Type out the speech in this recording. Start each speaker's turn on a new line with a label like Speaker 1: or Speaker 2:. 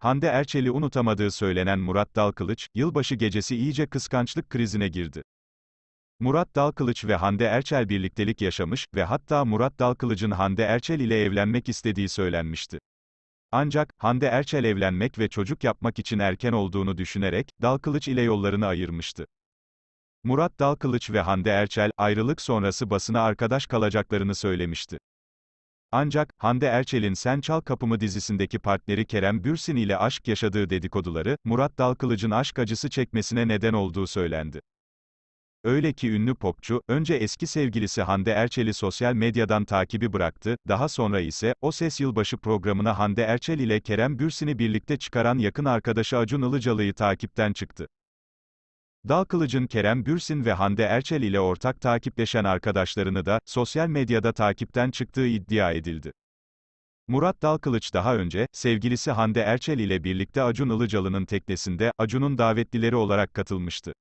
Speaker 1: Hande Erçel'i unutamadığı söylenen Murat Dalkılıç, yılbaşı gecesi iyice kıskançlık krizine girdi. Murat Dalkılıç ve Hande Erçel birliktelik yaşamış ve hatta Murat Dalkılıç'ın Hande Erçel ile evlenmek istediği söylenmişti. Ancak, Hande Erçel evlenmek ve çocuk yapmak için erken olduğunu düşünerek, Dalkılıç ile yollarını ayırmıştı. Murat Dalkılıç ve Hande Erçel, ayrılık sonrası basına arkadaş kalacaklarını söylemişti. Ancak, Hande Erçel'in Sen Çal Kapımı dizisindeki partneri Kerem Bürsin ile aşk yaşadığı dedikoduları, Murat Dalkılıç'ın aşk acısı çekmesine neden olduğu söylendi. Öyle ki ünlü popçu, önce eski sevgilisi Hande Erçel'i sosyal medyadan takibi bıraktı, daha sonra ise, O Ses Yılbaşı programına Hande Erçel ile Kerem Bürsin'i birlikte çıkaran yakın arkadaşı Acun Ilıcalı'yı takipten çıktı. Dal Kılıç'ın Kerem Bürsin ve Hande Erçel ile ortak takipleşen arkadaşlarını da, sosyal medyada takipten çıktığı iddia edildi. Murat Dalkılıç daha önce, sevgilisi Hande Erçel ile birlikte Acun Ilıcalı'nın teknesinde, Acun'un davetlileri olarak
Speaker 2: katılmıştı.